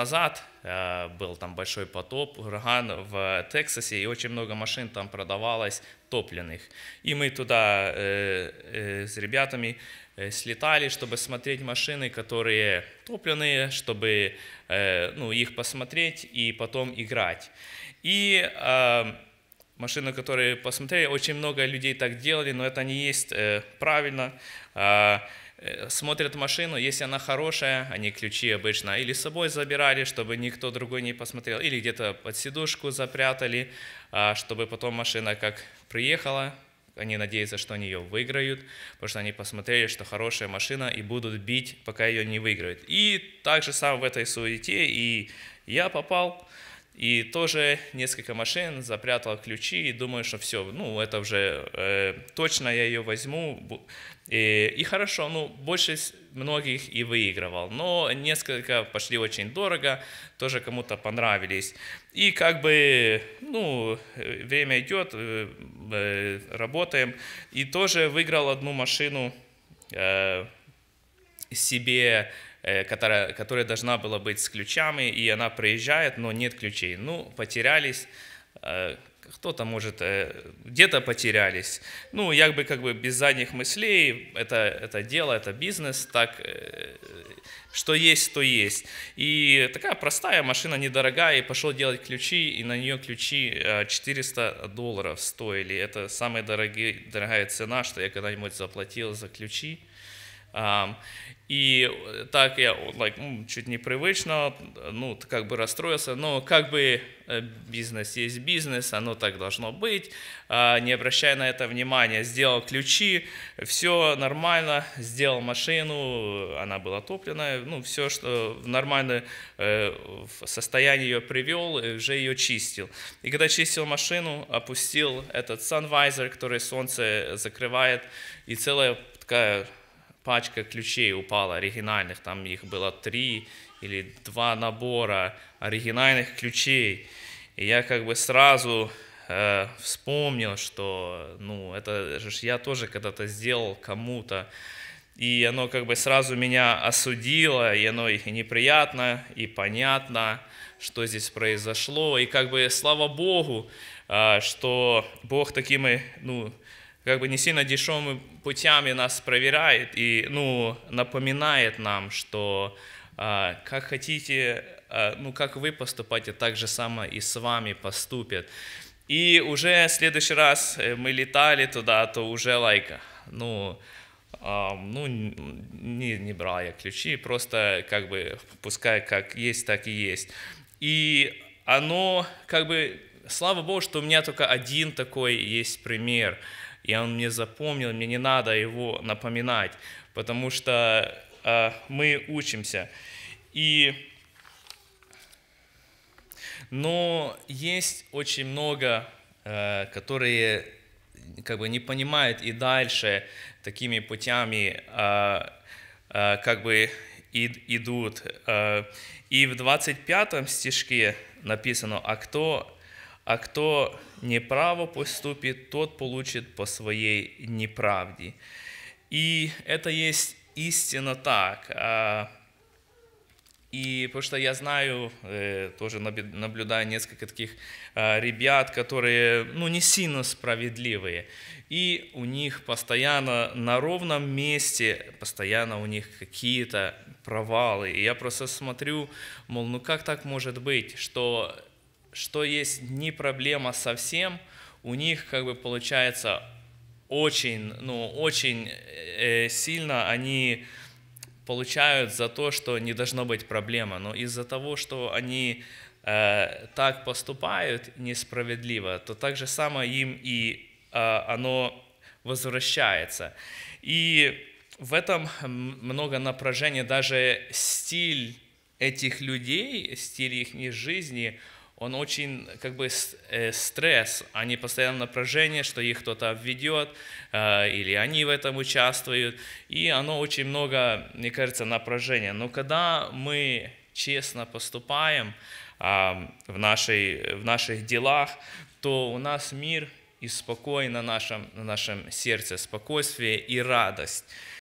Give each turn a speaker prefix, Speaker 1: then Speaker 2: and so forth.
Speaker 1: назад э, был там большой потоп, ураган в Тексасе, и очень много машин там продавалось топленных. И мы туда э, э, с ребятами слетали, чтобы смотреть машины, которые топленные, чтобы ну, их посмотреть и потом играть. И Машины, которые посмотрели. Очень много людей так делали, но это не есть э, правильно. А, э, смотрят машину, если она хорошая, они ключи обычно или с собой забирали, чтобы никто другой не посмотрел, или где-то под сидушку запрятали, а, чтобы потом машина как приехала, они надеются, что они ее выиграют, потому что они посмотрели, что хорошая машина, и будут бить, пока ее не выиграют. И также сам в этой суете, и я попал, и тоже несколько машин запрятал ключи и думаю, что все, ну это уже э, точно я ее возьму. И, и хорошо, ну больше многих и выигрывал, но несколько пошли очень дорого, тоже кому-то понравились. И как бы, ну, э, время идет, э, э, работаем. И тоже выиграл одну машину э, себе Э, которая, которая должна была быть с ключами, и она приезжает, но нет ключей. Ну, потерялись, э, кто-то, может, э, где-то потерялись. Ну, як бы, как бы без задних мыслей, это, это дело, это бизнес, так, что есть, то есть. И такая простая машина, недорогая, и пошел делать ключи, и на нее ключи 400 долларов стоили. Это самая дорогая дорогая цена, что я когда-нибудь заплатил за ключи. Um, и так я like, чуть непривычно, ну, как бы расстроился, но как бы э, бизнес есть бизнес, оно так должно быть, uh, не обращая на это внимания, сделал ключи, все нормально, сделал машину, она была топленная, ну, все, что в нормальное uh, состояние ее привел, э, уже ее чистил. И когда чистил машину, опустил этот sunvisor, который солнце закрывает, и целая такая пачка ключей упала оригинальных, там их было три или два набора оригинальных ключей. И я как бы сразу э, вспомнил, что, ну, это же я тоже когда-то сделал кому-то. И оно как бы сразу меня осудило, и оно и неприятно, и понятно, что здесь произошло. И как бы слава Богу, э, что Бог такими, ну, как бы не сильно дешевыми путями нас проверяет и ну, напоминает нам, что э, как хотите, э, ну как вы поступаете, так же само и с вами поступят. И уже в следующий раз э, мы летали туда, то уже like, ну, э, ну не, не брал я ключи, просто как бы пускай как есть, так и есть. И оно как бы, слава богу, что у меня только один такой есть пример – и он мне запомнил, мне не надо его напоминать, потому что э, мы учимся. И... Но есть очень много, э, которые как бы не понимают и дальше такими путями э, э, как бы и, идут. Э, и в 25 стишке написано, а кто а кто неправо поступит, тот получит по своей неправде. И это есть истинно так. А, и потому что я знаю, э, тоже наблюдая несколько таких а, ребят, которые ну, не сильно справедливые. И у них постоянно на ровном месте, постоянно у них какие-то провалы. И я просто смотрю, мол, ну как так может быть, что что есть не проблема совсем, у них как бы получается очень, ну, очень э, сильно они получают за то, что не должно быть проблема. Но из-за того, что они э, так поступают несправедливо, то так же самое им и э, оно возвращается. И в этом много напряжения, даже стиль этих людей, стиль их жизни, он очень как бы э, стресс, а не постоянное напряжение, что их кто-то введет, э, или они в этом участвуют, и оно очень много, мне кажется, напряжения. Но когда мы честно поступаем а, в, нашей, в наших делах, то у нас мир и спокой на нашем, на нашем сердце, спокойствие и радость.